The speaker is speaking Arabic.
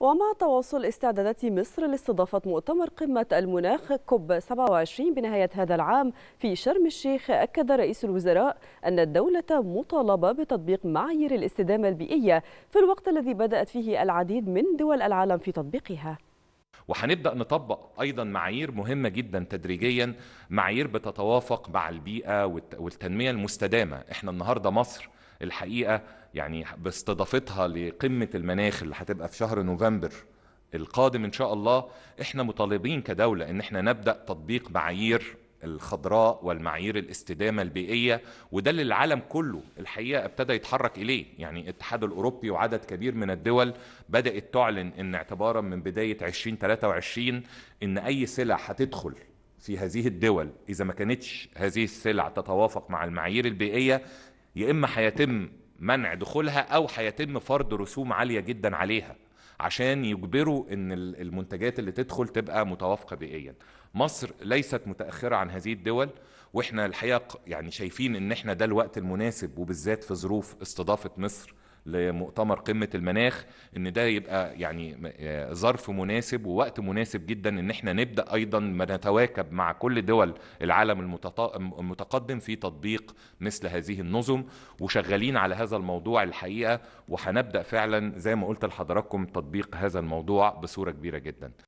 ومع تواصل استعدادات مصر لاستضافة مؤتمر قمة المناخ كوب 27 بنهاية هذا العام في شرم الشيخ أكد رئيس الوزراء أن الدولة مطالبة بتطبيق معايير الاستدامة البيئية في الوقت الذي بدأت فيه العديد من دول العالم في تطبيقها وهنبدا نطبق ايضا معايير مهمه جدا تدريجيا معايير بتتوافق مع البيئه والتنميه المستدامه احنا النهارده مصر الحقيقه يعني باستضافتها لقمه المناخ اللي هتبقى في شهر نوفمبر القادم ان شاء الله احنا مطالبين كدوله ان احنا نبدا تطبيق معايير الخضراء والمعايير الاستدامه البيئيه وده اللي العالم كله الحقيقه ابتدى يتحرك اليه يعني الاتحاد الاوروبي وعدد كبير من الدول بدات تعلن ان اعتبارا من بدايه 2023 ان اي سلع هتدخل في هذه الدول اذا ما كانتش هذه السلع تتوافق مع المعايير البيئيه يا إما هيتم منع دخولها أو هيتم فرض رسوم عالية جدا عليها عشان يجبروا ان المنتجات اللي تدخل تبقى متوافقه بيئيا مصر ليست متاخره عن هذه الدول واحنا الحقيقه يعني شايفين ان احنا ده الوقت المناسب وبالذات في ظروف استضافه مصر لمؤتمر قمه المناخ ان ده يبقى يعني آه، ظرف مناسب ووقت مناسب جدا ان احنا نبدا ايضا ما نتواكب مع كل دول العالم المتقدم في تطبيق مثل هذه النظم وشغالين على هذا الموضوع الحقيقه وهنبدا فعلا زي ما قلت لحضراتكم تطبيق هذا الموضوع بصوره كبيره جدا